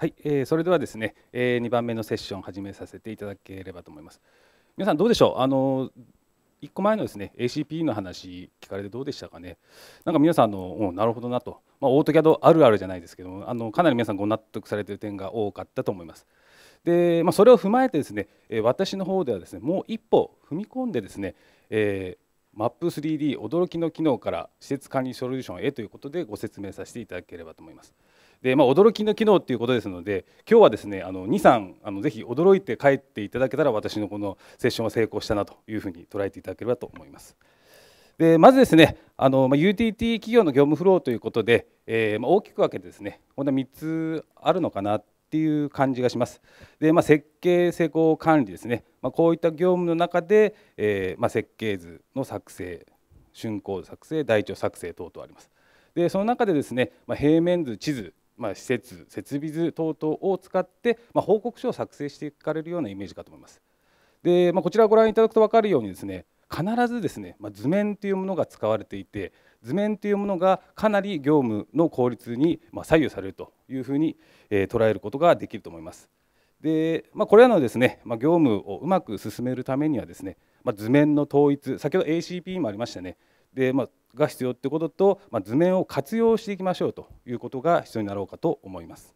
はい、えー、それではですね、えー、2番目のセッション始めさせていただければと思います。皆さんどうでしょう。あの1個前のですね ACP の話聞かれてどうでしたかね。なんか皆さんの、うなるほどなと、まあ、オートキャドあるあるじゃないですけども、あのかなり皆さんご納得されている点が多かったと思います。で、まあ、それを踏まえてですね、え私の方ではですね、もう一歩踏み込んでですね、えーマップ 3D 驚きの機能から施設管理ソリューションへということでご説明させていただければと思います。で、まあ、驚きの機能ということですので今日はですねあの23あのぜひ驚いて帰っていただけたら私のこのセッションは成功したなというふうに捉えていただければと思います。でまずですねあの、まあ、UTT 企業の業務フローということで、えー、まあ、大きく分けてですねこんな3つあるのかなっていう感じがします。でまあ、設計施工管理ですね、まあ、こういった業務の中で、えー、ま設計図の作成竣工作成台帳作成等々あります。でその中でですね、ま平面図地図まあ、施設設備図等々を使って、まあ、報告書を作成していかれるようなイメージかと思います。で、まあ、こちらをご覧いただくと分かるようにですね必ずですね、まあ、図面というものが使われていて図面というものがかなり業務の効率に左右されるというふうに、え捉えることができると思います。でまあ、これらのですね、まあ、業務をうまく進めるためにはですね、まあ、図面の統一先ほど ACP もありましたねで、まあ、が必要ということと、まあ、図面を活用していきましょうということが必要になろうかと思います。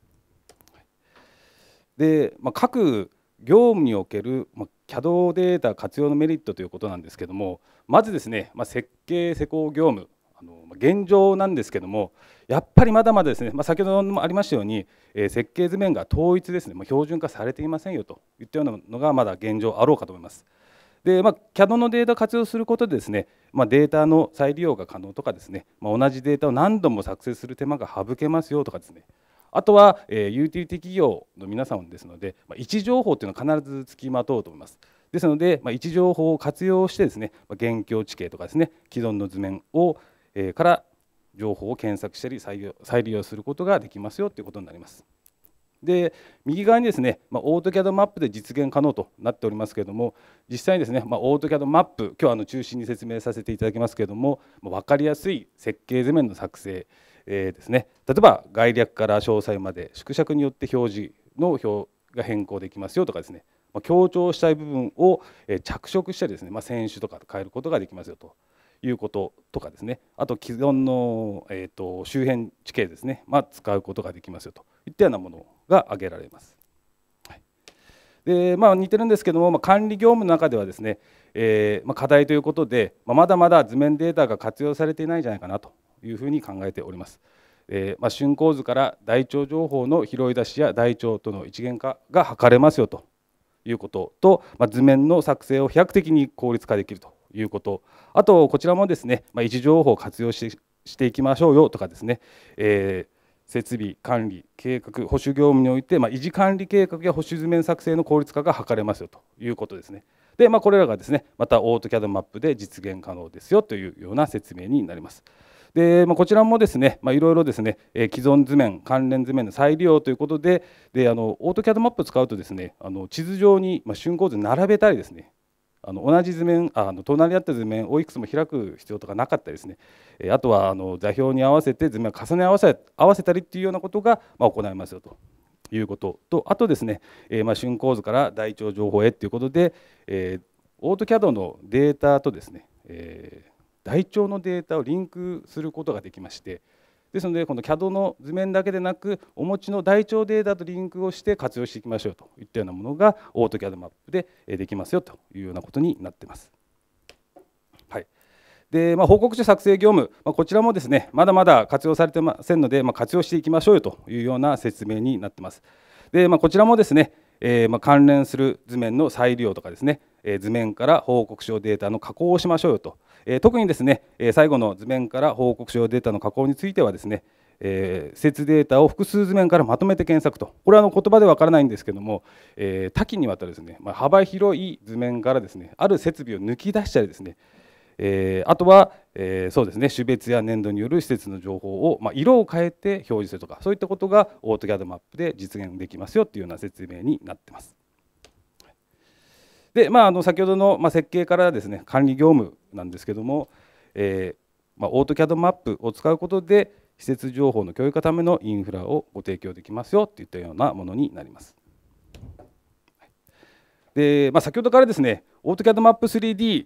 で、まあ、各業務における、まあ、CAD データ活用のメリットということなんですけどもまずですね、まあ、設計施工業務あの現状なんですけどもやっぱりまだまだですね、まあ、先ほどもありましたように、えー、設計図面が統一ですね、まあ、標準化されていませんよといったようなのがまだ現状あろうかと思います。で、まあ、CAD のデータを活用することでですね、まあ、データの再利用が可能とかですね、まあ、同じデータを何度も作成する手間が省けますよとかですねあとは、えー、ユーティリティ企業の皆さんですので、まあ、位置情報というのは必ず付きまとうと思います。ですので、まあ、位置情報を活用してですね、ま現況地形とかですね既存の図面を、えー、から情報を検索したり再利用することができますよということになります。で右側にですね、まあ、オートキャドマップで実現可能となっておりますけれども実際にですね、まあ、オートキャドマップ今日あの中心に説明させていただきますけれども、まあ、分かりやすい設計図面の作成、えー、ですね例えば概略から詳細まで縮尺によって表示の表が変更できますよとかですね、まあ、強調したい部分を着色したりですね、まあ、選手とか変えることができますよと。いうこととかですねあと既存の、えーと、周辺地形ですね、まあ、使うことができますよといったようなものが挙げられます。でまあ、似てるんですけども、まあ、管理業務の中ではですね、えー、まあ、課題ということで、まあ、まだまだ図面データが活用されていないんじゃないかなというふうに考えております。えー、ま竣工図から台帳情報の拾い出しや台帳との一元化が図れますよということと、ま図面の作成を飛躍的に効率化できるということあとこちらもですね、まあ、維持情報を活用してしていきましょうよとかですね、えー設備管理計画保守業務において、まあ、維持管理計画や保守図面作成の効率化が図れますよということですね。で、まあ、これらがですねまたオートキャドマップで実現可能ですよというような説明になります。で、まあ、こちらもですね、まいろいろですね、え既存図面関連図面の再利用ということでであのオートキャドマップを使うとですねあの地図上に、ま竣工図並べたりですねあの同じ図面あの隣り合った図面をいくつも開く必要とかなかったりですね、えあとはあの座標に合わせて図面を重ね合わせ合わせたりっていうようなことが、ま行いますよということとあとですね、えまあ、竣工図から台帳情報へっていうことで、えオートキャドのデータとですね、え台帳のデータをリンクすることができまして、ですのでこの CAD の図面だけでなくお持ちの台帳データとリンクをして活用していきましょうといったようなものがオート c a d マップでできますよというようなことになっています。はいでまあ、報告書作成業務、まあ、こちらもですねまだまだ活用されてませんので、まあ、活用していきましょうよというような説明になってます。でまあ、こちらもですね、えー、ま関連する図面の再利用とかですね、え図面から報告書データの加工をしましょうよとえ特にですね、え最後の図面から報告書データの加工についてはですね、えー、データを複数図面からまとめて検索とこれはあの言葉でわからないんですけども、えー、多岐にわたるですね、まあ、幅広い図面からですねある設備を抜き出したりですね、えー、あとは、えそうですね種別や年度による施設の情報を、まあ、色を変えて表示するとかそういったことがオートギャドマップで実現できますよというような説明になってます。で、まあ、あの先ほどの、まあ、設計からですね管理業務なんですけども、えーまあ、オートキャドマップを使うことで施設情報の共有化ためのインフラをご提供できますよといったようなものになります。でまあ、先ほどからですねオー t o c a d マップ 3D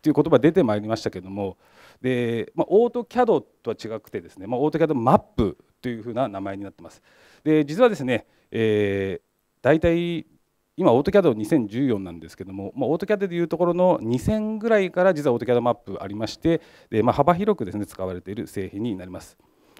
という言葉出てまいりましたけれどもで、まあ、オー t o c a d とは違くてですね、まあ、オー t o c a d マップというふうな名前になってます。で実はですね、えー、大体今オートキャド2014なんですけども、まあ、オートキャドでいうところの2000ぐらいから実はオートキャドマップありましてで、まあ、幅広くですね使われている製品になります。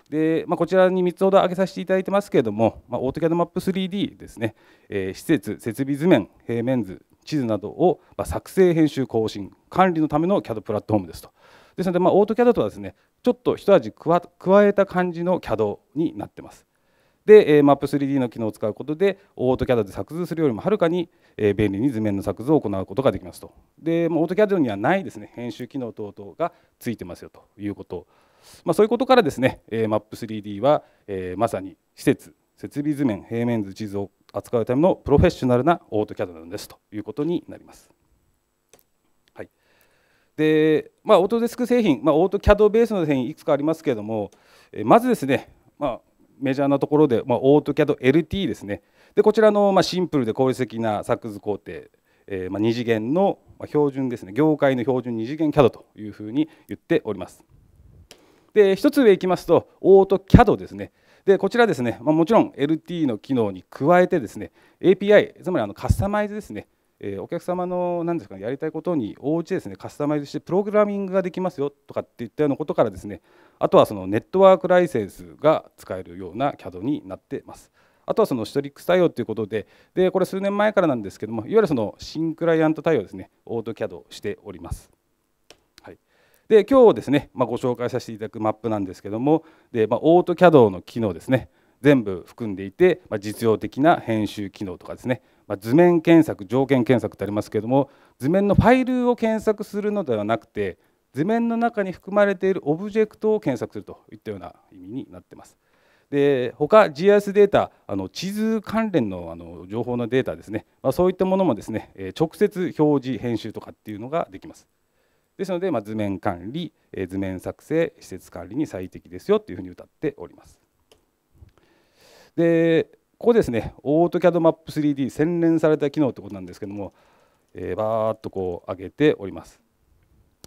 でまあ、こちらに3つほど挙げさせていただいてますけれども、まあ、オートキャドマップ 3D ですね、えー、施設、設備図面、平面図、地図などを、ま作成、編集、更新、管理のための CAD プラットフォームですと。ですので、まあ、オートキャドとはですねちょっと一味加えた感じの CAD になってます。で、えー、Map3D の機能を使うことでオートキ c a d で作図するよりもはるかに、えー、便利に図面の作図を行うことができますとで、オート u t c a d にはないですね編集機能等々がついてますよということ、まあ、そういうことからですね、えー、Map3D は、えー、まさに施設設備図面平面図地図を扱うためのプロフェッショナルなオートキ c a d なんですということになります。で、まあ、オートデスク製品、まあ、オート CAD ベースの製品いくつかありますけれども、えまずですね、まあ、メジャーなところで、まあ、a u c a d LT ですねでこちらの、まあ、シンプルで効率的な作図工程、えーまあ、2次元の、ま標準ですね業界の標準2次元 CAD というふうに言っておりますで1つ上いきますとオート c a d ですねでこちらですね、まあ、もちろん LT の機能に加えてですね API つまりあのカスタマイズですねえー、お客様の何ですか、ね、やりたいことに応じてですねカスタマイズしてプログラミングができますよとかっていったようなことからですねあとはそのネットワークライセンスが使えるような CAD になってます。あとはそのシトリックス対応ということででこれ数年前からなんですけどもいわゆるその新クライアント対応ですねオート CAD をしております。で今日ですね、まあ、ご紹介させていただくマップなんですけどもで、まあ、オートキャドの機能ですね全部含んでいて、まあ、実用的な編集機能とかですね、ま図面検索条件検索ってありますけども図面のファイルを検索するのではなくて図面の中に含まれているオブジェクトを検索するといったような意味になってます。で他 GIS データあの地図関連のあの情報のデータですね、まあ、そういったものもですね、え直接表示編集とかっていうのができます。ですので、まあ、図面管理、え図面作成施設管理に最適ですよというふうに歌っております。でここですねオート c a d マップ 3D 洗練された機能ってことなんですけども、えー、バーっとこう上げております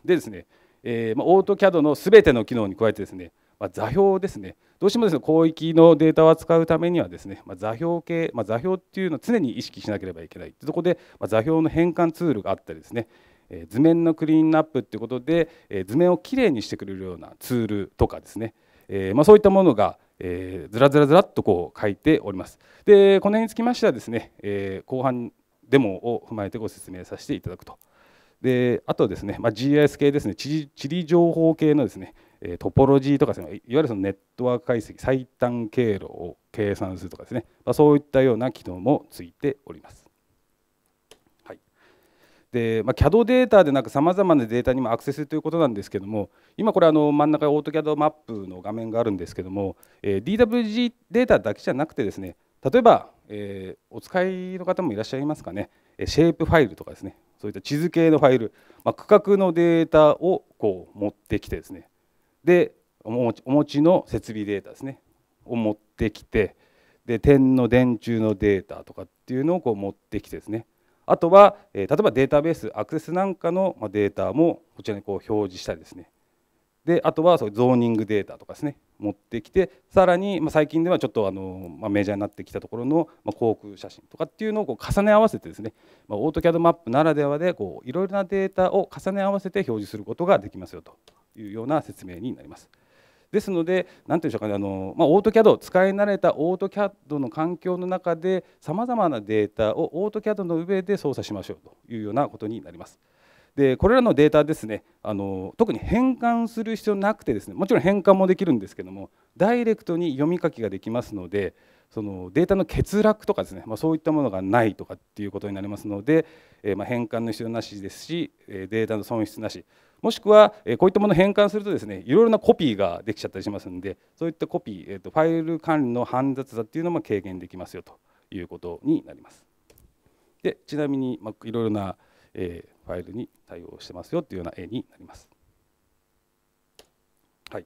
でですね、えーまあ、a u c a d のすべての機能に加えてですね、まあ、座標ですねどうしてもですね広域のデータを扱うためにはですね、まあ、座標系、まあ、座標っていうのを常に意識しなければいけないそこで、まあ、座標の変換ツールがあったりですねえ図面のクリーンアップっていうことで、え図面をきれいにしてくれるようなツールとかですね、えまそういったものが、えー、ずらずらずらっとこう書いております。でこの辺につきましてはですね、えー、後半デモを踏まえてご説明させていただくと。であとですね、まあ、GIS 系ですね地理情報系のですねトポロジーとかです、ね、いわゆるそのネットワーク解析最短経路を計算するとかですね、まあ、そういったような機能もついております。で、まあ、CAD データでなんかさまざまなデータにもアクセスということなんですけども今これあの真ん中オート CAD マップの画面があるんですけども、えー、DWG データだけじゃなくてですね例えば、えー、お使いの方もいらっしゃいますかねシェイプファイルとかですねそういった地図系のファイル、まあ、区画のデータをこう持ってきてですねでお持ちの設備データですねを持ってきてで点の電柱のデータとかっていうのをこう持ってきてですねあとは、え例えばデータベースアクセスなんかのデータもこちらにこう表示したりですねであとはそうゾーニングデータとかですね持ってきてさらに、ま最近ではちょっとあの、まメジャーになってきたところの、ま航空写真とかっていうのをこう重ね合わせてですね、まオートキャドマップならではでこういろいろなデータを重ね合わせて表示することができますよというような説明になります。ですのでていうんでしょうかねあの、まあ、オートキャド使い慣れたオートキャドの環境の中でさまざまなデータをオートキャドの上で操作しましょうというようなことになります。でこれらのデータですねあの特に変換する必要なくてですねもちろん変換もできるんですけどもダイレクトに読み書きができますのでそのデータの欠落とかですね、まあ、そういったものがないとかっていうことになりますので、えー、ま変換の必要なしですしデータの損失なしもしくは、えこういったものを変換するとですねいろいろなコピーができちゃったりしますのでそういったコピー、えと、ファイル管理の煩雑さっていうのも軽減できますよということになります。でちなみに、まあ、いろいろな、えファイルに対応してますよというような絵になります。はい、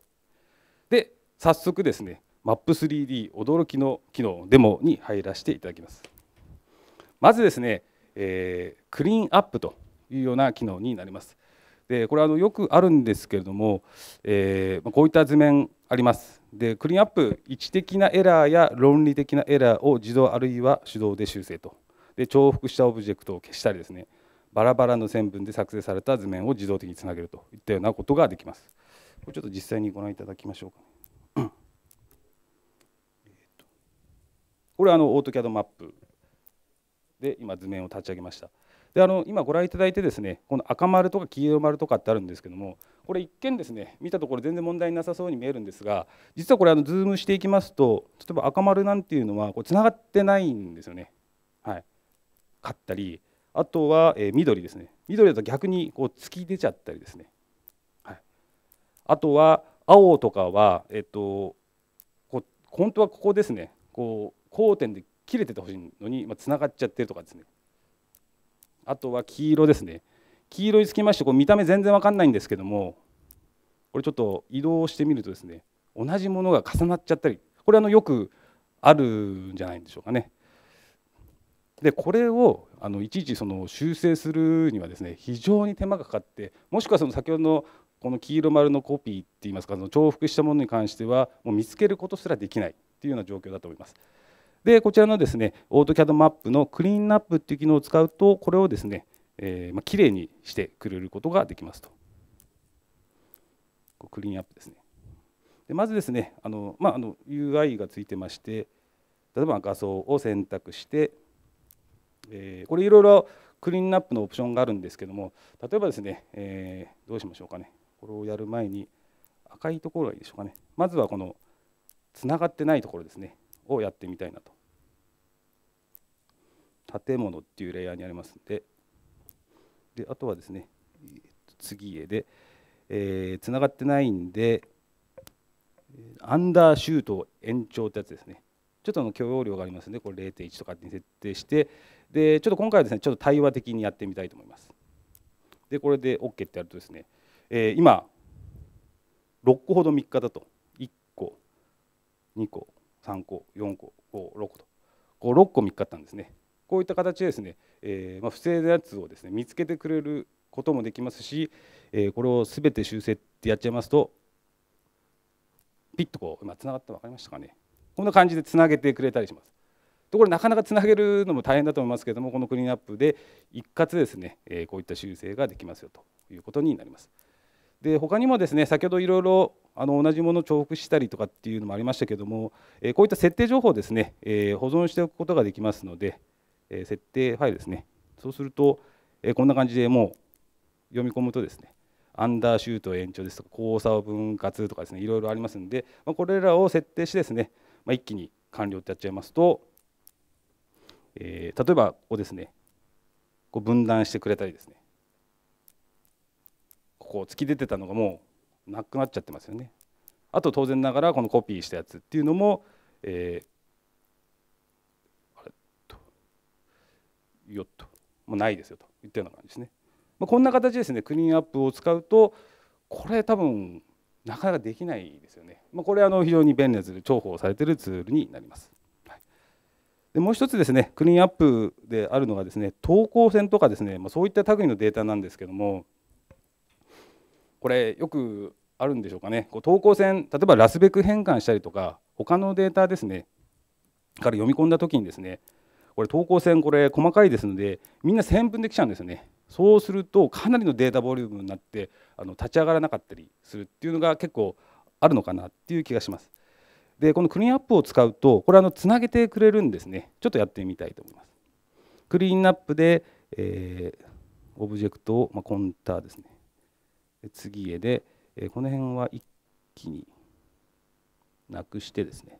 で早速ですね Map3D 驚きの機能デモに入らせていただきます。まずですね、えー、クリーンアップというような機能になります。でこれあのよくあるんですけれども、えー、こういった図面ありますでクリーンアップ位置的なエラーや論理的なエラーを自動あるいは手動で修正とで重複したオブジェクトを消したりですねバラバラの線分で作成された図面を自動的につなげるといったようなことができます。これちょっと実際にご覧いただきましょうか。これはあのオートキャドマップで今図面を立ち上げました。であの今ご覧いただいてですねこの赤丸とか黄色丸とかってあるんですけどもこれ一見ですね見たところ全然問題なさそうに見えるんですが実はこれあのズームしていきますと例えば赤丸なんていうのはこうつながってないんですよね。はい、買ったりあとは、え緑ですね緑だと逆にこう突き出ちゃったりですね、はい、あとは青とかは、えっと、こ本当はここですねこう交点で切れててほしいのにつな、まあ、がっちゃってるとかですねあとは黄色ですね黄色につきましてこ見た目全然わかんないんですけどもこれちょっと移動してみるとですね同じものが重なっちゃったりこれあのよくあるんじゃないんでしょうかね。でこれをあのいちいちその修正するにはですね非常に手間がかかってもしくはその先ほどのこの黄色丸のコピーっていいますかその重複したものに関してはもう見つけることすらできないっていうような状況だと思います。でこちらのですね AutoCAD マップのクリーンアップっていう機能を使うとこれをですね、えー、まあ、きれいにしてくれることができますとクリーンアップですねでまずですねあの、まあ、あの UI がついてまして例えば画像を選択して、えー、これいろいろクリーンアップのオプションがあるんですけども例えばですね、えー、どうしましょうかねこれをやる前に赤いところがいいでしょうかねまずはこのつながってないところですねをやってみたいなと建物っていうレイヤーにありますんでであとはですね次へでつな、えー、がってないんでアンダーシュート延長ってやつですねちょっとの許容量がありますのでこれ0.1とかに設定してでちょっと今回はですねちょっと対話的にやってみたいと思いますでこれで OK ってやるとですね、えー、今6個ほど3日だと1個2個3個4個56個とこう6個見つかったんですねこういった形でですね、えー、まあ、不正なやつをですね見つけてくれることもできますし、えー、これを全て修正ってやっちゃいますとピッとこう今つながった分かりましたかねこんな感じでつなげてくれたりしますところなかなかつなげるのも大変だと思いますけれどもこのクリーンアップで一括ですね、えー、こういった修正ができますよということになりますで他にもですね先ほどいろいろあの同じものを重複したりとかっていうのもありましたけども、えこういった設定情報をですね、え保存しておくことができますので、え設定ファイルですねそうすると、えこんな感じでもう読み込むとですねアンダーシュート延長ですとか交差を分割とかですねいろいろありますので、まこれらを設定してですね、ま一気に完了ってやっちゃいますと、え例えばここですねこう分断してくれたりですねここ突き出てたのがもうなくなっちゃってますよね。あと当然ながらこのコピーしたやつっていうのも、えー、あれとよっともうないですよといったような感じですね。まあ、こんな形ですねクリーンアップを使うとこれ多分なかなかできないですよね。まあ、これあの非常に便利なツール重宝されてるツールになります。はい、でもう一つですねクリーンアップであるのがですね投稿線とかですね、まあ、そういった類のデータなんですけどもこれよくあるんでしょうかねこう等高線例えばラスベク変換したりとか他のデータですねから読み込んだ時にですねこれ等高線これ細かいですのでみんな線分できちゃうんですねそうするとかなりのデータボリュームになってあの立ち上がらなかったりするっていうのが結構あるのかなっていう気がしますでこのクリーンアップを使うとこれあのつなげてくれるんですねちょっとやってみたいと思いますクリーンアップで、えー、オブジェクトを、まあ、コンターですね次へで、えこの辺は一気になくしてですね、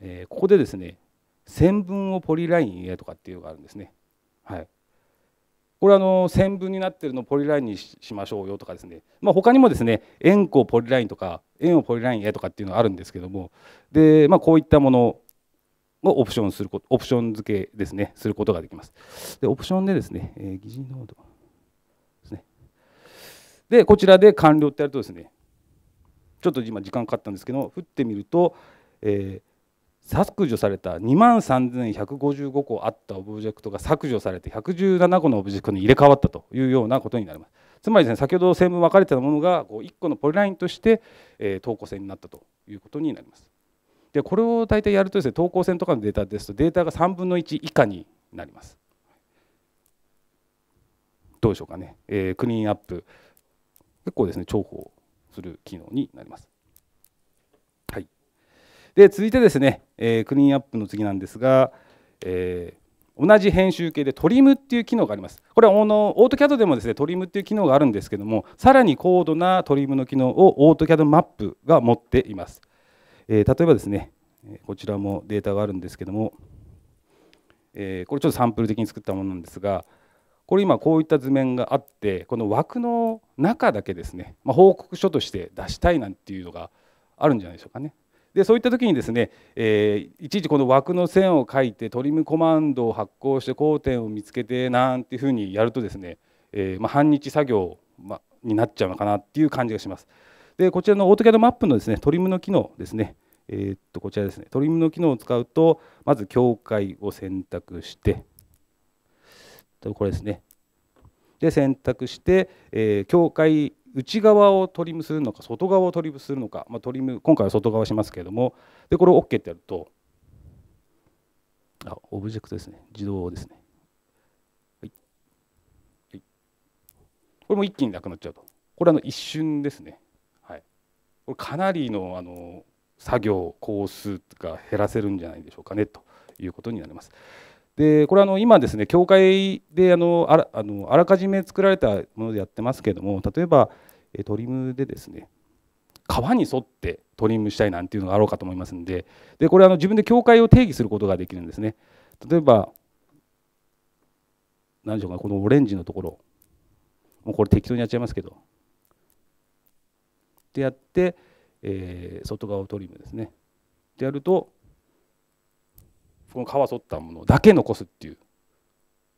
えここでですね線分をポリラインへとかっていうのがあるんですね。はい、これあの線分になってるのをポリラインにしましょうよとかですね、まあ、他にもですね円弧ポリラインとか円をポリラインへとかっていうのがあるんですけどもで、まあ、こういったものをオプションすることオプション付けですねすることができます。でオプションでですね、えー、疑似濃度でこちらで完了ってやるとですねちょっと今時間かかったんですけど振ってみると、えー、削除された2万3155個あったオブジェクトが削除されて117個のオブジェクトに入れ替わったというようなことになります。つまりですね先ほど線分分かれてたものがこう1個のポリラインとして、えー、投稿線になったということになります。でこれを大体やるとですね投稿線とかのデータですとデータが3分の1以下になります。どうでしょうかね、えー、クリーンアップ結構ですね重宝する機能になります。はい、で続いてですね、えー、クリーンアップの次なんですが、えー、同じ編集系でトリムっていう機能があります。これはオートキャドでもですねトリムっていう機能があるんですけどもさらに高度なトリムの機能をオートキャドマップが持っています。えー、例えばですねこちらもデータがあるんですけども、えこれちょっとサンプル的に作ったものなんですが、これ今こういった図面があってこの枠の中だけですね、まあ、報告書として出したいなんていうのがあるんじゃないでしょうかね。でそういった時にですね、えー、いちいちこの枠の線を書いてトリムコマンドを発行して交点を見つけてなんていうふうにやるとですね、えー、まあ、半日作業、ま、になっちゃうのかなっていう感じがします。でこちらのオートキャドマップのですねトリムの機能ですね、えー、っとこちらですねトリムの機能を使うとまず境界を選択してこれですね。で選択して、えー、境界内側をトリムするのか外側をトリムするのか、まあ、トリム今回は外側しますけれどもでこれを OK ってやるとあオブジェクトですね自動ですね、はいはい、これも一気になくなっちゃうとこれはの一瞬ですね、はい、これかなりのあの作業工数が減らせるんじゃないでしょうかねということになります。でこれあの今ですね教会であのあらあのあらかじめ作られたものでやってますけども例えばトリムでですね川に沿ってトリムしたいなんていうのがあろうかと思いますんででこれあの自分で教会を定義することができるんですね例えば何でしょうかこのオレンジのところもうこれ適当にやっちゃいますけどってやって、えー、外側をトリムですねってやるとこの皮沿ったものだけ残すっていう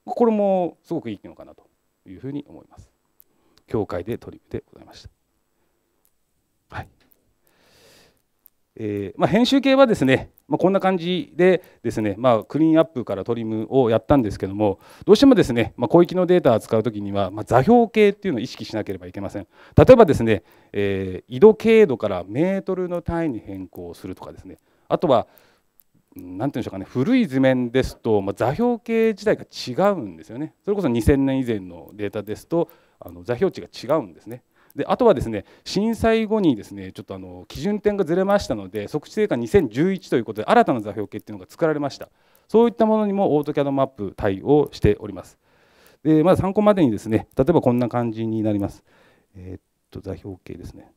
これもすごくいいのかなというふうに思います。教会でトリムでございました。はいえーまあ、編集系はですね、まあ、こんな感じでですね、まあ、クリーンアップからトリムをやったんですけどもどうしてもですね、まあ、広域のデータを扱う時には、まあ、座標系っていうのを意識しなければいけません例えばですね、えー、緯度経度からメートルの単位に変更するとかですねあとは何て言うんでしょうかね古い図面ですと、まあ、座標系自体が違うんですよねそれこそ2000年以前のデータですとあの座標値が違うんですねであとはですね震災後にですねちょっとあの基準点がずれましたので測定が2011ということで新たな座標系っていうのが作られましたそういったものにもオートキャドマップ対応しておりますでまず参考までにですね例えばこんな感じになりますえー、っと座標系ですね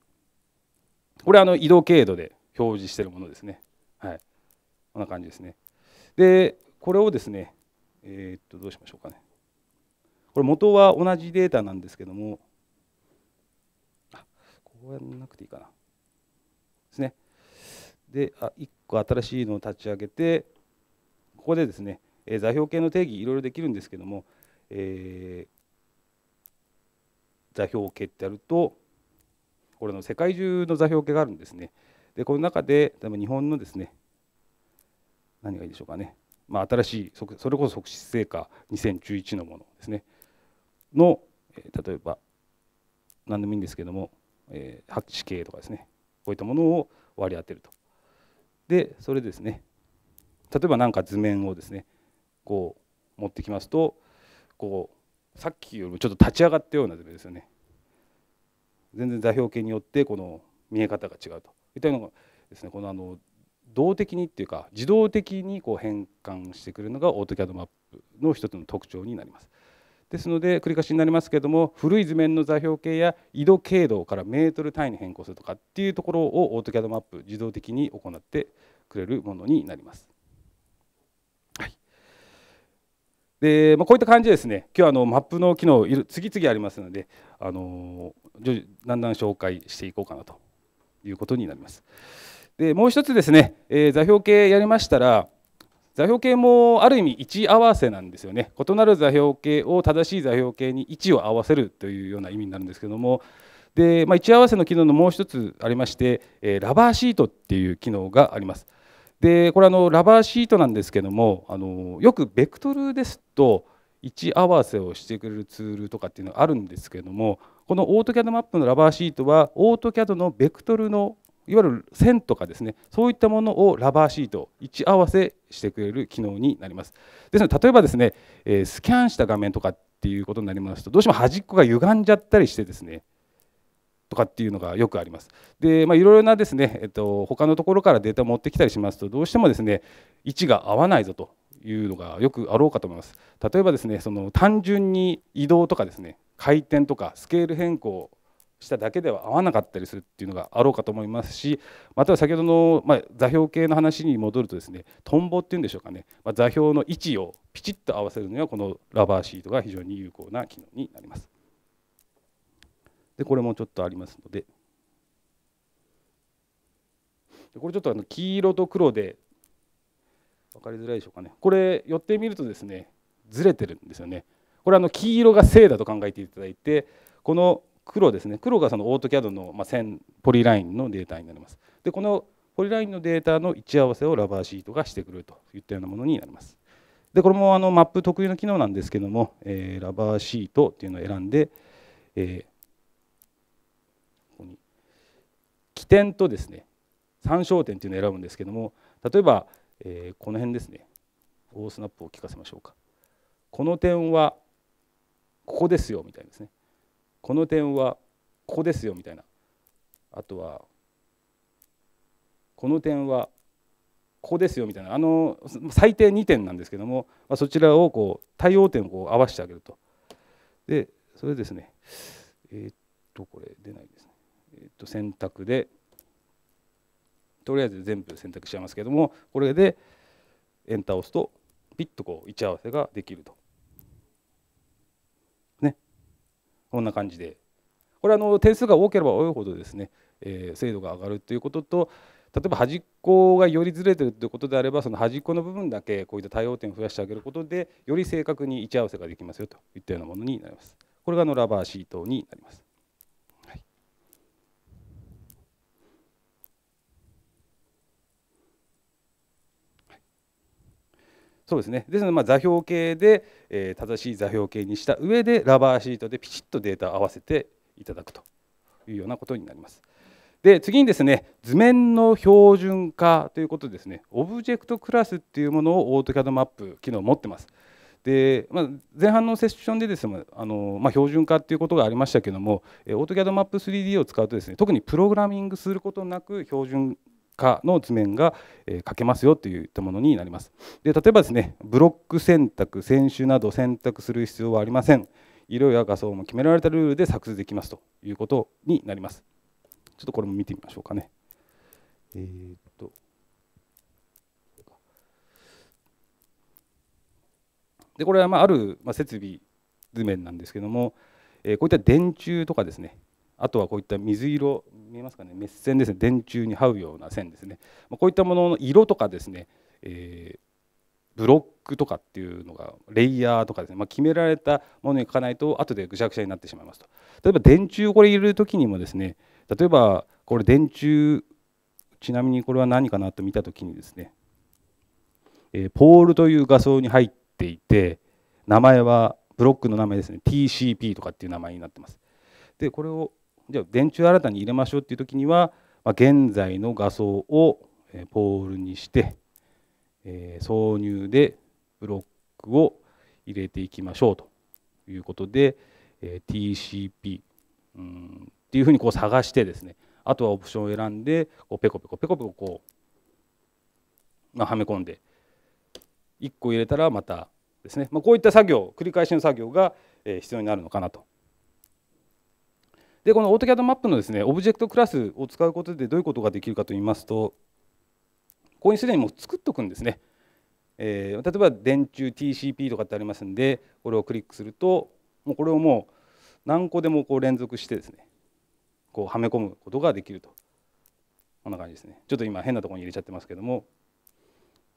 これあの移動経度で表示しているものですねはいこんな感じですね。で、これをですね、えー、っと、どうしましょうかね。これ元は同じデータなんですけども、あ、こうやらなくていいかな。ですね。で、あ1個新しいのを立ち上げて、ここでですね、えー、座標系の定義いろいろできるんですけども、えー、座標系ってやると、これの世界中の座標系があるんですね。で、この中で、多分日本のですね、何がいいでしょうかね、まあ、新しいそれこそ即死成果2011のものですねの、え例えば何でもいいんですけども、えー、地とかですねこういったものを割り当てるとでそれですね例えば何か図面をですねこう持ってきますとこうさっきよりもちょっと立ち上がったような図面ですよね全然座標系によってこの見え方が違うといったようなのがですねこのあの動的にっていうか自動的にこう変換してくるのがオート c a d マップの一つの特徴になります。ですので繰り返しになりますけれども古い図面の座標系や緯度経度からメートル単位に変更するとかっていうところをオートキ c a d マップ自動的に行ってくれるものになります。はいでまあ、こういった感じでですね今日あのマップの機能次々ありますのであのだんだん紹介していこうかなということになります。でもう一つですね、えー、座標系やりましたら座標系もある意味位置合わせなんですよね異なる座標系を正しい座標系に位置を合わせるというような意味になるんですけどもで、まあ、位置合わせの機能のもう一つありまして、えー、ラバーシートっていう機能があります。でこれあのラバーシートなんですけどもあのよくベクトルですと位置合わせをしてくれるツールとかっていうのがあるんですけどもこのオート c a d マップのラバーシートはオート c a d のベクトルのいわゆる線とかですねそういったものをラバーシート位置合わせしてくれる機能になりますですので例えばですね、えスキャンした画面とかっていうことになりますとどうしても端っこが歪んじゃったりしてですねとかっていうのがよくあります。で、まあ、いろいろなですね、えっと、他のところからデータを持ってきたりしますと、どうしてもですね、位置が合わないぞというのがよくあろうかと思います。例えばですね、その単純に移動とかですね、回転とかスケール変更しただけでは合わなかったりするっていうのがあろうかと思いますしまたは先ほどの、まあ、座標系の話に戻るとですねトンボっていうんでしょうかね、まあ、座標の位置をピチッと合わせるにはこのラバーシートが非常に有効な機能になります。でこれもちょっとありますのでこれちょっとあの黄色と黒で分かりづらいでしょうかねこれ寄ってみるとですねずれてるんですよね。これあの黄色が正だと考えていただいてこの黒ですね黒がそのオートキャドの、ま線ポリラインのデータになりますでこのポリラインのデータの位置合わせをラバーシートがしてくるといったようなものになりますでこれもあのマップ特有の機能なんですけども、えー、ラバーシートっていうのを選んで、えー、ここに起点とですね参照点っていうのを選ぶんですけども例えば、えー、この辺ですねースナップを聞かせましょうかこの点はここですよみたいですねこの点はここですよみたいなあとはこの点はここですよみたいなあの最低2点なんですけども、まそちらをこう対応点をこう合わせてあげるとでそれですねえっとこれ出ないですねえっと選択でとりあえず全部選択しちゃいますけどもこれでエンターを押すとピッとこう位置合わせができるとこんな感じでこれあの点数が多ければ多いほどですね、えー、精度が上がるということと例えば端っこがよりずれてるということであればその端っこの部分だけこういった対応点を増やしてあげることでより正確に位置合わせができますよといったようなものになります。これがのラバーシートになります。そうですねですのでま座標系で、え正しい座標系にした上でラバーシートでピチッとデータを合わせていただくというようなことになります。で次にですね図面の標準化ということですねオブジェクトクラスっていうものをオートキャドマップ機能を持ってます。でまあ、前半のセッションでですねあの、まあ、標準化っていうことがありましたけどもオートキャドマップ 3D を使うとですね特にプログラミングすることなく標準化の図面が、え書けますよといったものになります。で例えばですねブロック選択選手など選択する必要はありません。色や画像も決められたルールで作成できますということになります。ちょっとこれも見てみましょうかね。えー、っとでこれはまあある設備図面なんですけども、えこういった電柱とかですねあとはこういった水色見えますかね滅線ですね電柱に這うような線ですね、まこういったものの色とかですね、えー、ブロックとかっていうのがレイヤーとかですね、まあ、決められたものに書かないと後でぐしゃぐしゃになってしまいますと例えば電柱をこれ入れる時にもですね例えばこれ電柱ちなみにこれは何かなと見た時にですね、えー、ポールという画像に入っていて名前はブロックの名前ですね TCP とかっていう名前になってますでこれをじゃあ電柱新たに入れましょうっていう時には、まあ、現在の画素をポールにして、えー、挿入でブロックを入れていきましょうということで、えー、TCP うんっていうふうにこう探してですねあとはオプションを選んでこうペコペコペコペコこう、まあ、はめ込んで1個入れたらまたですね、まあ、こういった作業繰り返しの作業が必要になるのかなとでこの AutoCAD マップのですねオブジェクトクラスを使うことでどういうことができるかと言いますとここにすでにもう作っておくんですね。えー、例えば電柱 TCP とかってありますんでこれをクリックするともうこれをもう何個でもこう連続してですねこうはめ込むことができるとこんな感じですねちょっと今変なとこに入れちゃってますけども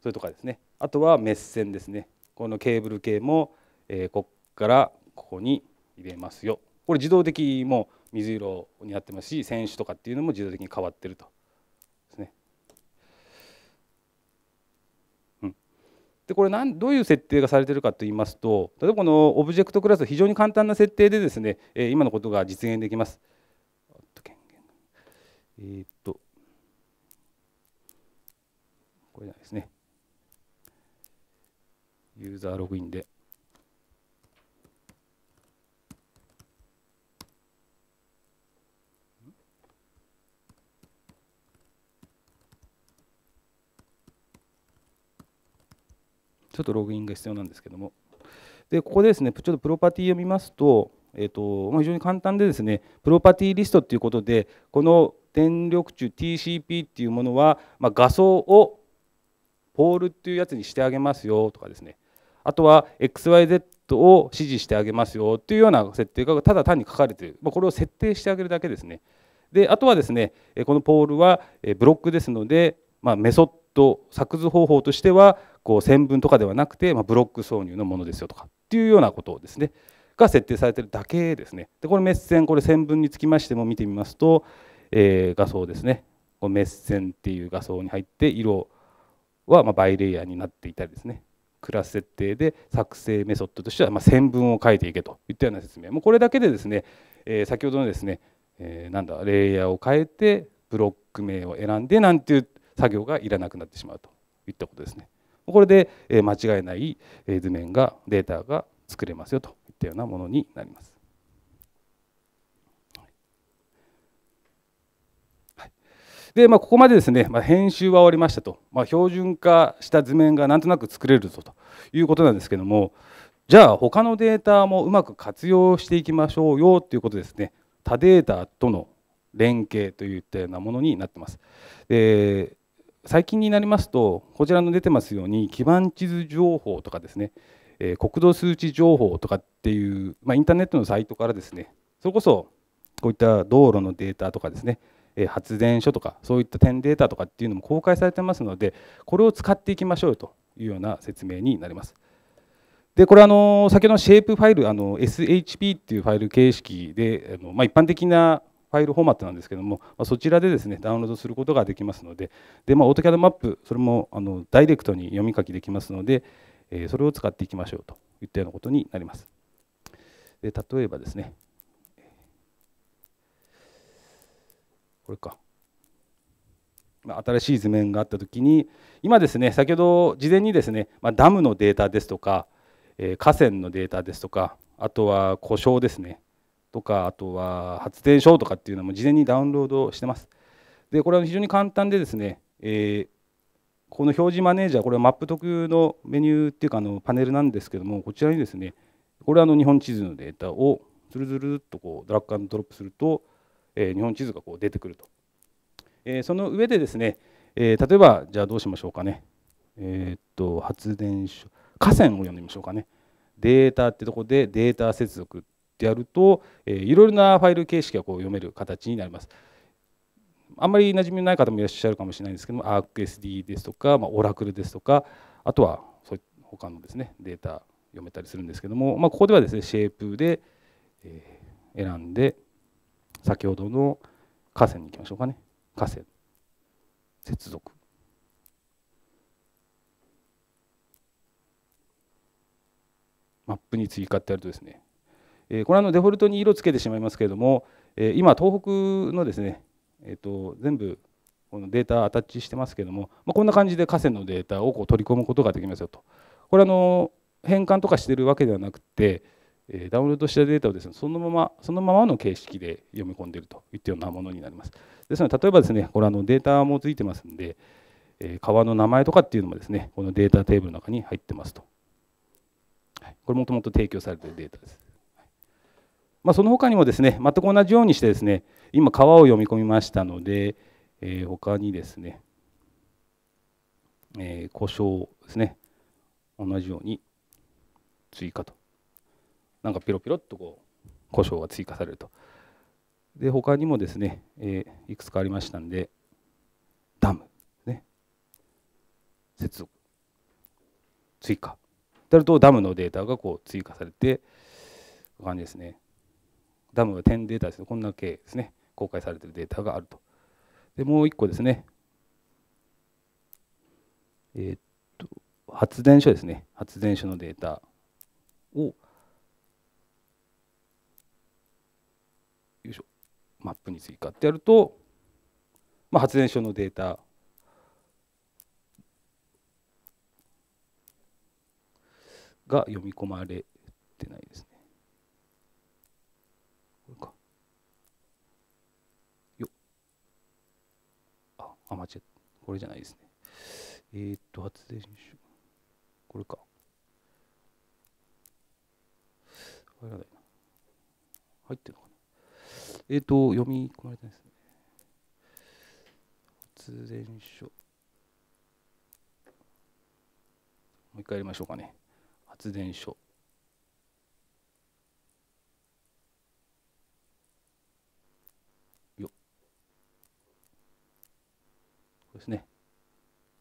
それとかですねあとはメッセンですねこのケーブル系も、えー、こっからここに入れますよこれ自動的もう水色になってますし選手とかっていうのも自動的に変わってるとですね。うん、でこれなんどういう設定がされてるかと言いますと例えばこのオブジェクトクラス非常に簡単な設定でですね、え今のことが実現できます。えー、っとこれですねユーザーログインでちょっとログインが必要なんですけども。で、ここですね、ちょっとプロパティを見ますと、えっとま非常に簡単でですね、プロパティリストっていうことで、この電力中 TCP っていうものは、まあ、画像をポールっていうやつにしてあげますよとかですね、あとは XYZ を指示してあげますよっていうような設定がただ単に書かれている、まあ、これを設定してあげるだけですね。であとはですねこのポールはブロックですので、まあ、メソッド作図方法としてはこう線分とかではなくて、まあ、ブロック挿入のものですよとかっていうようなことをですねが設定されてるだけですねでこれメッセンこれ線分につきましても見てみますと、えー、画像ですねこメッセンっていう画像に入って色はまバイレイヤーになっていたりですねクラス設定で作成メソッドとしてはま線分を書いていけといったような説明もうこれだけでですね、えー、先ほどのですね、えー、なんだレイヤーを変えてブロック名を選んでなんていう作業がいらなくなってしまうといったことですね。これで間違いない図面がデータが作れますよといったようなものになります。で、まあ、ここまでですね、まあ、編集は終わりましたと、まあ、標準化した図面がなんとなく作れるぞということなんですけども、じゃあ、他のデータもうまく活用していきましょうよということですね、他データとの連携といったようなものになってます。で最近になりますとこちらの出てますように基盤地図情報とかですね、え国土数値情報とかっていう、まあ、インターネットのサイトからですねそれこそこういった道路のデータとかですね、え発電所とかそういった点データとかっていうのも公開されてますのでこれを使っていきましょうというような説明になります。でこれあの先ほどのシェイプファイルあの SHP っていうファイル形式であの、まあ、一般的なファイルフォーマットなんですけども、まそちらでですねダウンロードすることができますのでで、まあ、AutoCAD マップそれもあのダイレクトに読み書きできますので、えそれを使っていきましょうといったようなことになります。で例えばですねこれかま新しい図面があった時に今ですね先ほど事前にですね、まダムのデータですとか、え河川のデータですとかあとは故障ですねとかあとは発電所とかっていうのも事前にダウンロードしてます。でこれは非常に簡単でですね、えー、この表示マネージャーこれはマップ特有のメニューっていうかあのパネルなんですけどもこちらにですねこれはあの日本地図のデータをズルズルっとこうドラッグドロップすると、えー、日本地図がこう出てくると、えー、その上でですね、えー、例えばじゃあどうしましょうかねえっと発電所河川を読んでみましょうかねデータってとこでデータ接続ってやると、えー、いろいろなファイル形式がこう読める形になります。あんまり馴染みのない方もいらっしゃるかもしれないんですけども ArcSD ですとか、まあ、オラクルですとかあとはそう他のですねデータ読めたりするんですけども、まあ、ここではですねシェイプで、えー、選んで先ほどの河川に行きましょうかね河川接続マップに追加ってやるとですねえこれあのデフォルトに色をつけてしまいますけれども、え今東北のですね、えー、と全部このデータアタッチしてますけども、まこんな感じで河川のデータをこう取り込むことができますよと。これあの変換とかしてるわけではなくて、えダウンロードしたデータをですねそのままそのままの形式で読み込んでいるといったようなものになります。ですので例えばですねこれあのデータもついてますんで、え川の名前とかっていうのもですねこのデータテーブルの中に入ってますと。はい、これもともと提供されているデータです。まあ、その他にもですね全く同じようにしてですね今川を読み込みましたので、えー、他にですね、えー、故障ですね同じように追加となんかピロピロっとこう故障が追加されるとで他にもですね、えー、いくつかありましたんでダムね接続追加であるとダムのデータがこう追加されてこ感じですねダムの点データですね、こんな系ですね、公開されているデータがあると。で、もう1個ですね、えー、っと、発電所ですね、発電所のデータを、よいしょ、マップに追加ってやると、まあ、発電所のデータが読み込まれてないですね。あ、間違これじゃないですね。えー、っと、発電所。これか。入らないな。入ってるのかな。えー、っと、読み込まれてないですね。発電所。もう一回やりましょうかね。発電所。ですね。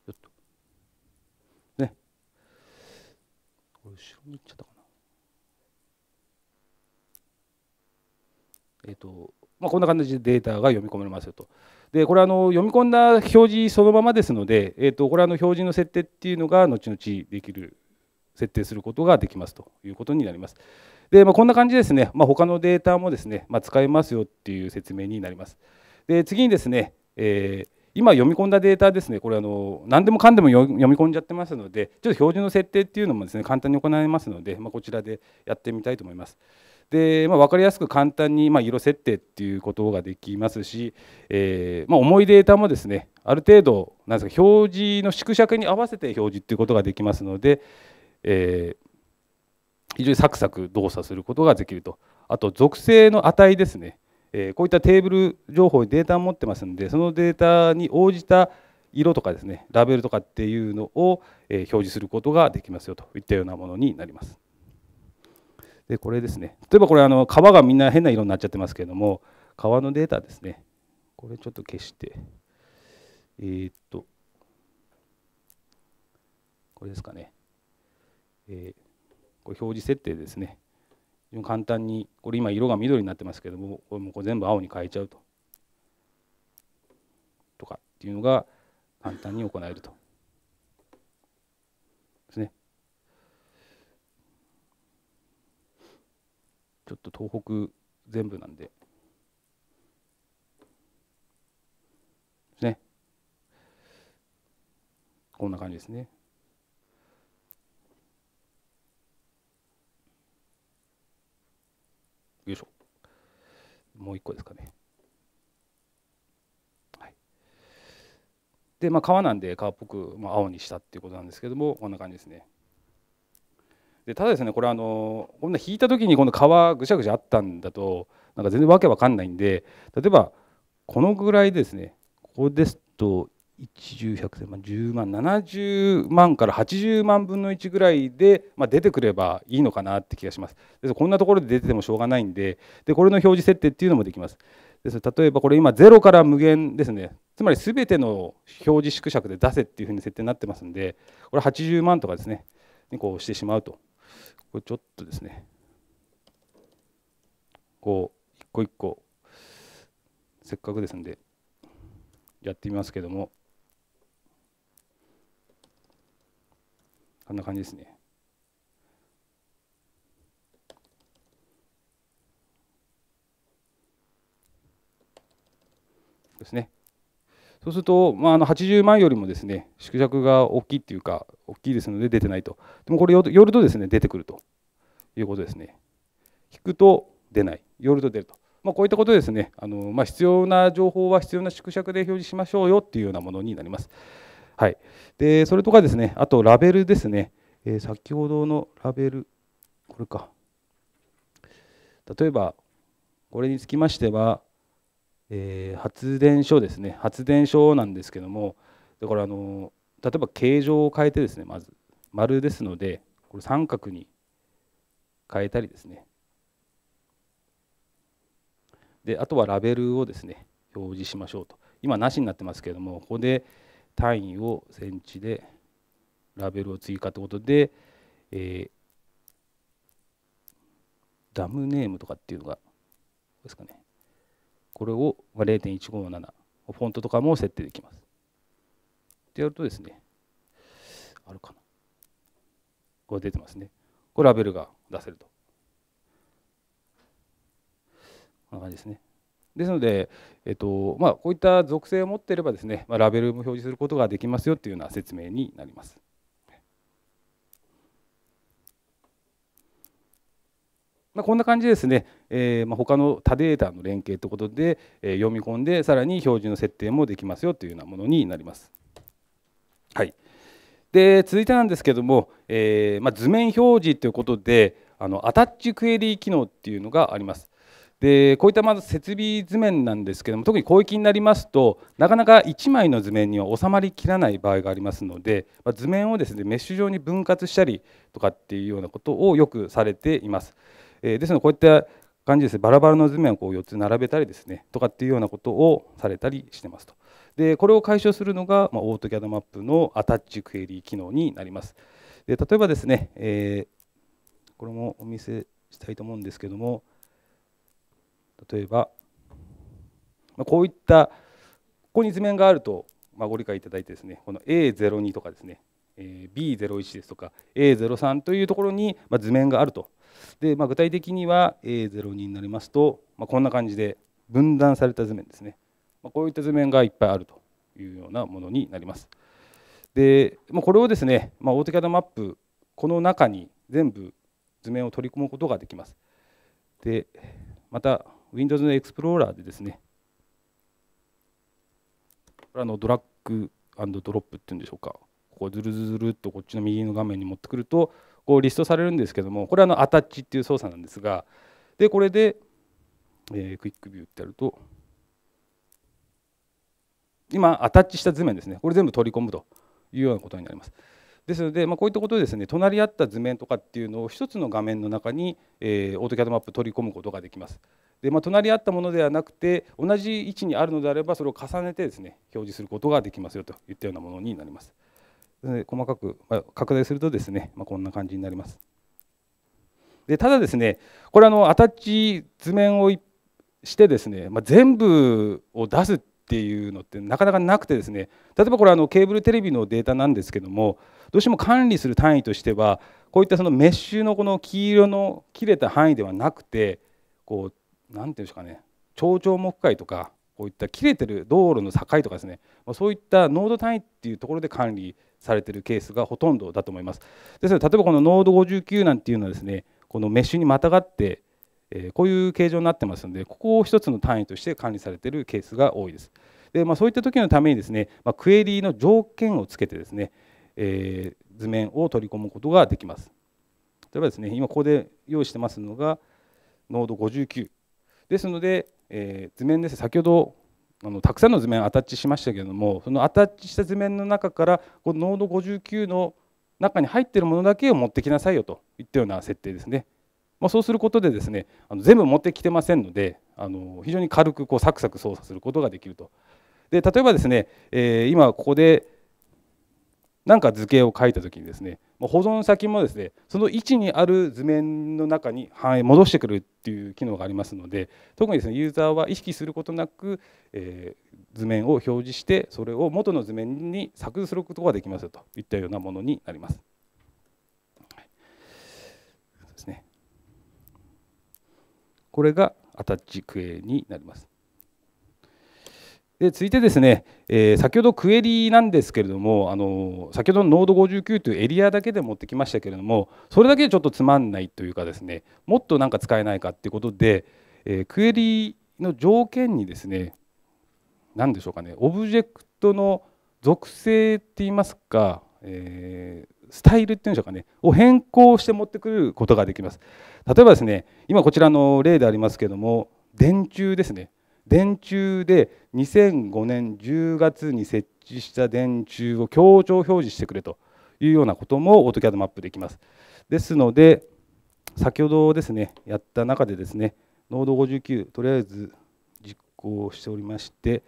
よっと。ね。これ後ろに行っちゃったかな。えっ、ー、と、まあ、こんな感じでデータが読み込まれますよと。でこれあの読み込んだ表示そのままですので、えー、とこれあの表示の設定っていうのが後々できる設定することができますということになります。でまあ、こんな感じですね、まあ、他のデータもですね、まあ、使えますよっていう説明になります。で次にですね、えー今読み込んだデータですねこれあの何でもかんでも読み込んじゃってますのでちょっと標準の設定っていうのもですね簡単に行いますので、まあ、こちらでやってみたいと思います。で、まあ、分かりやすく簡単に、ま色設定っていうことができますし、えー、まあ、重いデータもですねある程度なんですか表示の縮尺に合わせて表示っていうことができますので、えー、非常にサクサク動作することができるとあと属性の値ですねえこういったテーブル情報にデータを持ってますんでそのデータに応じた色とかですねラベルとかっていうのを、え表示することができますよといったようなものになります。でこれですね例えばこれあの川がみんな変な色になっちゃってますけれども川のデータですねこれちょっと消してえー、っとこれですかね、えー、これ表示設定ですね簡単にこれ今色が緑になってますけどもこれもこれ全部青に変えちゃうととかっていうのが簡単に行えるとですねちょっと東北全部なんでですねこんな感じですね。よいしょ。もう1個ですかね。はい、で、まあ、川なんで川っぽく、まあ、青にしたっていうことなんですけども、こんな感じですね。でただですねこれあのこんな引いた時にこの川ぐしゃぐしゃあったんだとなんか全然わけわかんないんで例えばこのぐらいですねここですと1 0百千万10万70万から80万分の1ぐらいで、まあ、出てくればいいのかなって気がしますでこんなところで出ててもしょうがないんででこれの表示設定っていうのもできますです例えばこれ今0から無限ですねつまりすべての表示縮尺で出せっていうふうに設定になってますんでこれ80万とかですねにこうしてしまうとこれちょっとですねこう一個一個せっかくですんでやってみますけども。こんな感じですね。ですね。そうすると、まあ、あの80万よりもですね縮尺が大きいっていうか大きいですので出てないと。でもこれ寄るとですね出てくるということですね。引くと出ない、寄ると出ると。まあ、こういったことですね、あのまあ、必要な情報は必要な縮尺で表示しましょうよっていうようなものになります。はい、でそれとかですねあとラベルですね、えー、先ほどのラベルこれか例えばこれにつきましては、えー、発電所ですね発電所なんですけどもだからあの例えば形状を変えてですねまず丸ですのでこれ三角に変えたりですねであとはラベルをですね表示しましょうと今なしになってますけれどもここで単位をセンチでラベルを追加ということで、えー、ダムネームとかっていうのがですかねこれを0.157フォントとかも設定できますってやるとですねあるかなこれ出てますねこれラベルが出せるとこんな感じですねですので、えっとまあ、こういった属性を持っていればですね、まあ、ラベルも表示することができますよというような説明になります。まあ、こんな感じですね、えーまあ、他の他データの連携ということで、えー、読み込んでさらに表示の設定もできますよというようなものになります。はい、で続いてなんですけども、えーまあ、図面表示ということであのアタッチクエリー機能っていうのがあります。でこういったまず設備図面なんですけども特に広域になりますとなかなか1枚の図面には収まりきらない場合がありますので、まあ、図面をですねメッシュ状に分割したりとかっていうようなことをよくされています。えー、ですのでこういった感じですねバラバラの図面をこう4つ並べたりですねとかっていうようなことをされたりしてますと。でこれを解消するのが、まあ、オートキャドマップのアタッチクエリー機能になります。で例えばですね、えー、これもお見せしたいと思うんですけども、例えば、まこういったここに図面があると、まご理解いただいてですねこの A02 とかですね、え B01 ですとか A03 というところに、ま図面があるとで、ま具体的には A02 になりますと、まこんな感じで分断された図面ですね、まこういった図面がいっぱいあるというようなものになります。で、まあ、これをですね、まあ、オートキャドマップこの中に全部図面を取り込むことができます。でまた Windows のエクスプローラーでですね、これあのドラッグドロップっていうんでしょうか、ここずるずるっとこっちの右の画面に持ってくると、こうリストされるんですけども、これあのアタッチっていう操作なんですが、で、これで、えー、クイックビューってやると、今、アタッチした図面ですね、これ全部取り込むというようなことになります。ですので、まあ、こういったことでですね隣り合った図面とかっていうのを1つの画面の中に、えー、オートキャドマップ取り込むことができます。でまあ、隣り合ったものではなくて同じ位置にあるのであればそれを重ねてですね表示することができますよといったようなものになります。で細かく、まあ、拡大するとですね、まあ、こんな感じになります。でただですねこれあのアタッチ図面をしてですね、まあ、全部を出すっっていうのってなかなかなくてですね例えばこれあのケーブルテレビのデータなんですけどもどうしても管理する単位としてはこういったそのメッシュのこの黄色の切れた範囲ではなくてこう何て言うんですかね頂上木塊とかこういった切れてる道路の境とかですねそういった濃度単位っていうところで管理されてるケースがほとんどだと思います。ですので例えばこの濃度59なんていうのはですねこのメッシュにまたがってえこういう形状になってますのでここを1つの単位として管理されているケースが多いです。でまあ、そういった時のためにですね、まあ、クエリーの条件をつけてですね、えー、図面を取り込むことができます。例えばですね今ここで用意してますのがノード59ですので、えー、図面です先ほどあのたくさんの図面アタッチしましたけれどもそのアタッチした図面の中からこの濃度59の中に入っているものだけを持ってきなさいよといったような設定ですね。まあ、そうすることでですねあの全部持ってきてませんのであの非常に軽くこうサクサク操作することができると。で例えばですね、えー、今ここで何か図形を書いた時にですね保存先もですねその位置にある図面の中に反映戻してくるっていう機能がありますので特にですねユーザーは意識することなく、えー、図面を表示してそれを元の図面に削除することができますといったようなものになります。これがアタッチクエになります。で続いてですね、えー、先ほどクエリなんですけれどもあの先ほどのノード59というエリアだけで持ってきましたけれどもそれだけでちょっとつまんないというかですねもっとなんか使えないかっていうことで、えー、クエリの条件にですね何でしょうかねオブジェクトの属性って言いますか、えー、スタイルっていうんでしょうかねを変更して持ってくることができます例えばですね今こちらの例でありますけども電柱ですね電柱で2005年10月に設置した電柱を強調表示してくれというようなこともオー t キ c a d マップできますですので先ほどですねやった中でですねノード59とりあえず実行しておりまして、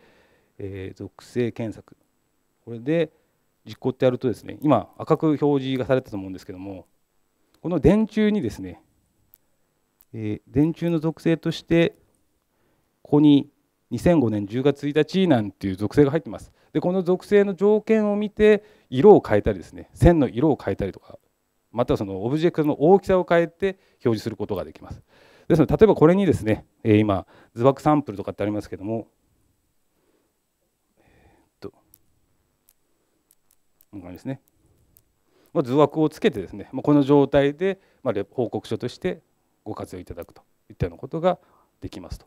えー、属性検索これで実行ってやるとですね今赤く表示がされたと思うんですけどもこの電柱にですね、えー、電柱の属性としてここに2005年10月1日なんていう属性が入ってますでこの属性の条件を見て色を変えたりですね線の色を変えたりとかまたそのオブジェクトの大きさを変えて表示することができますですので例えばこれにですね、えー、今図枠サンプルとかってありますけども感じですね。まあ、図枠をつけてですね、まあ、この状態で、まあ、報告書としてご活用いただくといったようなことができますと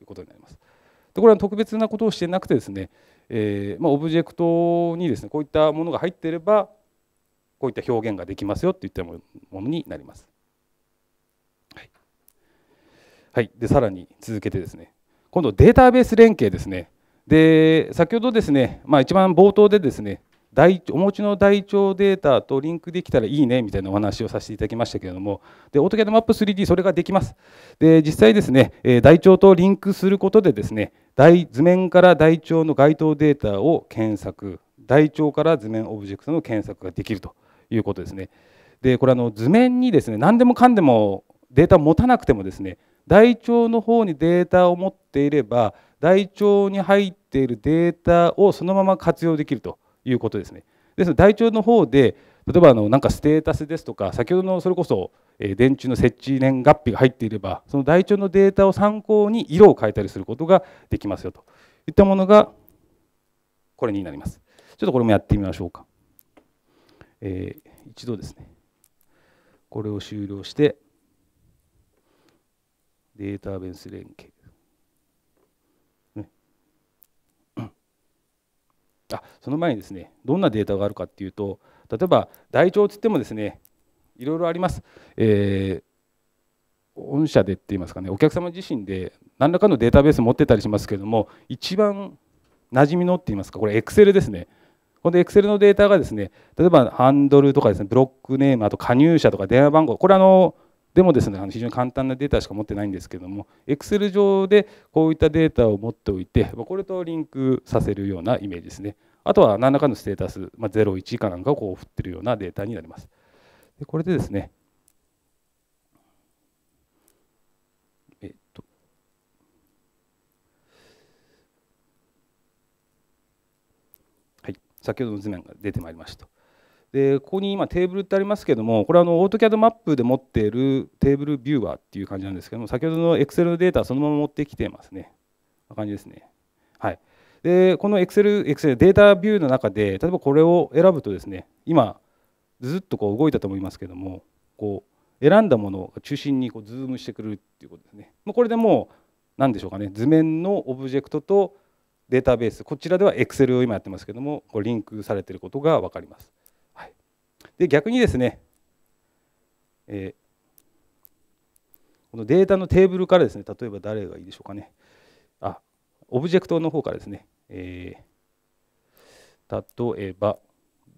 いうことになります。でこれは特別なことをしてなくてですね、えーまあ、オブジェクトにですねこういったものが入っていればこういった表現ができますよといったものになります。はい、はい、でさらに続けてですね今度データベース連携ですね。で先ほどですね、まあ、一番冒頭でですね大お持ちの台帳データとリンクできたらいいねみたいなお話をさせていただきましたけれども、で、a u t o c マップ 3D、それができます。で、実際ですね、台帳とリンクすることでですね、台図面から台帳の該当データを検索、台帳から図面オブジェクトの検索ができるということですね。で、これあの図面にですね、何でもかんでもデータを持たなくてもですね、台帳の方にデータを持っていれば、台帳に入っているデータをそのまま活用できると。いうことですね。ですので台帳の方で例えばあのなんかステータスですとか先ほどのそれこそ電柱の設置年月日が入っていればその台帳のデータを参考に色を変えたりすることができますよといったものがこれになります。ちょっとこれもやってみましょうか。えー、一度ですねこれを終了してデータベース連携あその前にですねどんなデータがあるかっていうと例えば台帳といってもですねいろいろあります、えー、御社でって言いますかねお客様自身で何らかのデータベース持ってたりしますけれども一番馴染みのって言いますかこれエクセルですねこの Excel のデータがですね例えばハンドルとかですねブロックネームあと加入者とか電話番号これあのでもですねあの非常に簡単なデータしか持ってないんですけども Excel 上でこういったデータを持っておいてこれとリンクさせるようなイメージですねあとは何らかのステータス、まあ、01以下なんかをこう振ってるようなデータになりますでこれでですねえっとはい先ほどの図面が出てまいりましたでここに今テーブルってありますけどもこれはあの AutoCAD マップで持っているテーブルビューアーっていう感じなんですけども先ほどの Excel のデータそのまま持ってきてますね。こんな感じですね。はい、でこの Excel, Excel データビューの中で例えばこれを選ぶとですね今ずっとこう動いたと思いますけどもこう選んだものを中心にこうズームしてくるっていうことですね。もうこれでもう何でしょうかね図面のオブジェクトとデータベースこちらでは Excel を今やってますけどもこうリンクされてることが分かります。で逆にですね、えー、このデータのテーブルからですね例えば誰がいいでしょうかねあオブジェクトの方からですね、えー、例えば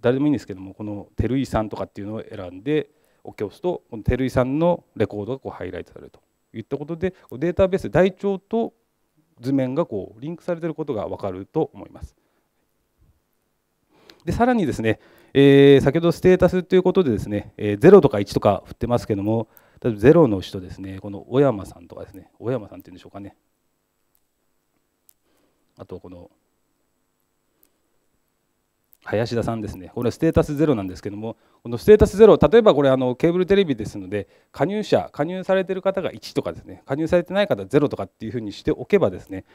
誰でもいいんですけどもこの照井さんとかっていうのを選んで置き押すとこの照井さんのレコードがこうハイライトされるといったことでデータベース台帳と図面がこうリンクされていることが分かると思います。でさらにですねえー、先ほどステータスということでですね、えー、0とか1とか振ってますけども例えば0の人ですねこの小山さんとかですね小山さんっていうんでしょうかねあとこの林田さんですねこれはステータス0なんですけどもこのステータス0例えばこれあのケーブルテレビですので加入者加入されてる方が1とかですね加入されてない方0とかっていうふうにしておけばですね、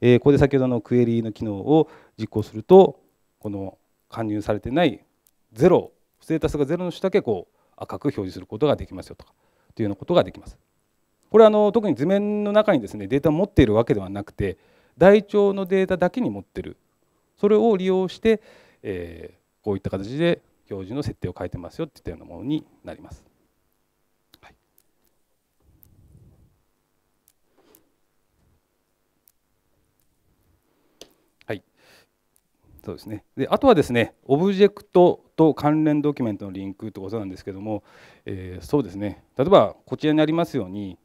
えー、ここで先ほどのクエリの機能を実行するとこの加入されてないロステータスがゼロの人だけこう赤く表示することができますよとかというようなことができます。これはあの特に図面の中にですねデータを持っているわけではなくて台帳のデータだけに持ってるそれを利用して、えー、こういった形で表示の設定を変えてますよっていったようなものになります。はい、はい、そうですねであとはですねオブジェクトと関連ドキュメントのリンクってことなんですけども、えー、そうですね例えばこちらにありますように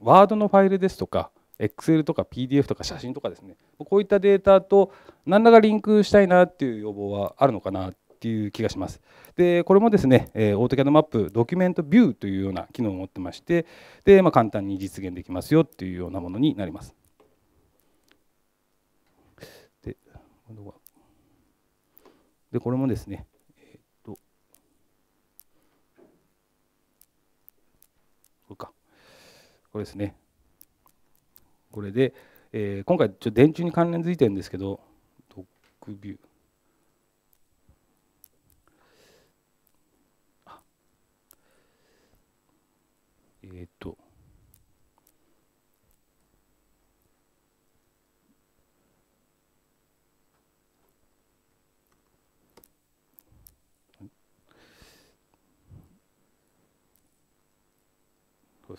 ワードのファイルですとか Excel とか PDF とか写真とかですねこういったデータと何らかリンクしたいなっていう要望はあるのかなっていう気がします。でこれもですね、えー、オートキャドマップドキュメントビューというような機能を持ってましてで、まあ、簡単に実現できますよっていうようなものになります。ででこれもですね、えっとこれかこれですねこれで、えー、今回ちょっと電柱に関連づいてるんですけどドックビューえっと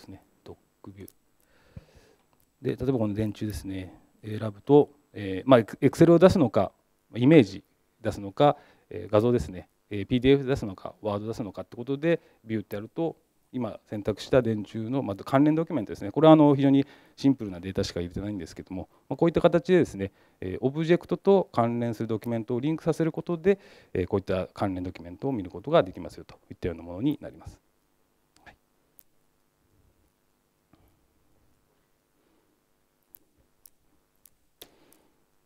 ですね、ドッグビュー。で、例えばこの電柱ですね、選ぶと、えー、まあ、Excel を出すのか、イメージ出すのか、えー、画像ですね、えー、PDF 出すのか、Word 出すのかってことで、ビューってやると、今選択した電柱の、まあ、関連ドキュメントですね、これはあの非常にシンプルなデータしか入れてないんですけども、まあ、こういった形でですね、えー、オブジェクトと関連するドキュメントをリンクさせることで、えー、こういった関連ドキュメントを見ることができますよといったようなものになります。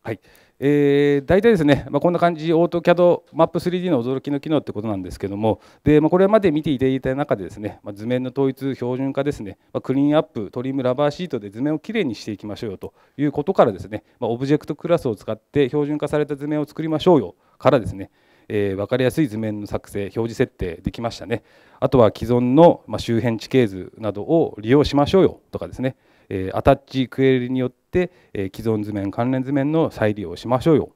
はい、えー、大体ですね、まあ、こんな感じ、オートキャドマップ 3D の驚きの機能ってことなんですけども、でまあ、これまで見ていただいた中で、ですね、まあ、図面の統一、標準化ですね、まあ、クリーンアップ、トリム、ラバーシートで図面をきれいにしていきましょうよということから、ですね、まオブジェクトクラスを使って標準化された図面を作りましょうよからですね、えー、分かりやすい図面の作成、表示設定できましたね、あとは既存の、ま周辺地形図などを利用しましょうよとかですね、えー、アタッチクエリによって、えー、既存図面関連図面の再利用しましょうよ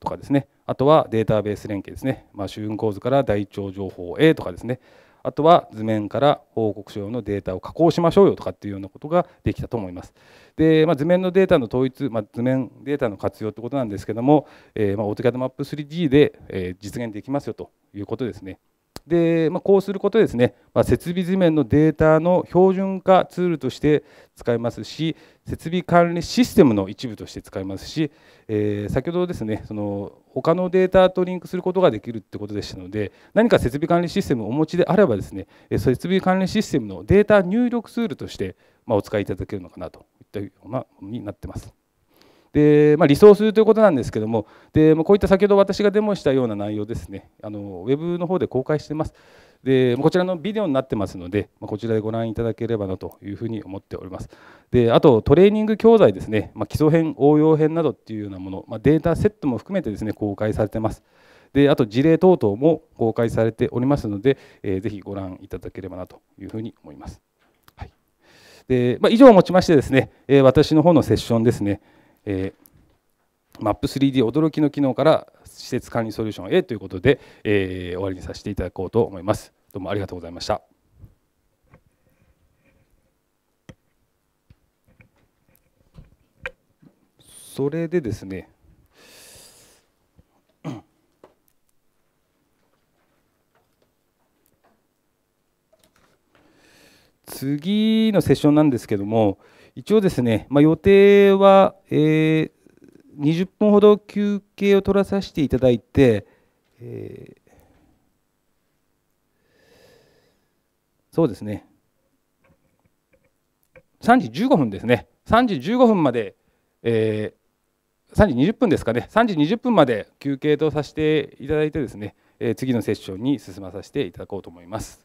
とかですねあとはデータベース連携ですね、まあ、主運構図から台帳情報へとかですねあとは図面から報告書用のデータを加工しましょうよとかっていうようなことができたと思います。で、まあ、図面のデータの統一、まあ、図面データの活用ってことなんですけども、えー、まあ a u t o c a マップ 3D で、え実現できますよということですね。で、まあ、こうすることでですね、まあ、設備図面のデータの標準化ツールとして使えますし設備管理システムの一部として使えますし、えー、先ほどですねその他のデータとリンクすることができるってことでしたので何か設備管理システムをお持ちであればですね設備管理システムのデータ入力ツールとして、まあ、お使いいただけるのかなといったようなものになってます。で、まあ、リソースということなんですけどもで、まあ、こういった先ほど私がデモしたような内容ですねあのウェブの方で公開してますでこちらのビデオになってますので、まあ、こちらでご覧いただければなというふうに思っておりますであとトレーニング教材ですね、まあ、基礎編応用編などっていうようなもの、まあ、データセットも含めてですね公開されてますであと事例等々も公開されておりますので、えー、ぜひご覧いただければなというふうに思います、はいでまあ、以上をもちましてですね、えー、私の方のセッションですねえー、Map3D 驚きの機能から施設管理ソリューションへということで、えー、終わりにさせていただこうと思います。どうもありがとうございました。それでですね、次のセッションなんですけども、一応ですね、まあ、予定は、えー、20分ほど休憩を取らさせていただいて、えー、そうですね、3時15分ですね、3時15分まで、えー、3時20分ですかね、3時20分まで休憩とさせていただいてですね、えー、次のセッションに進まさせていただこうと思います。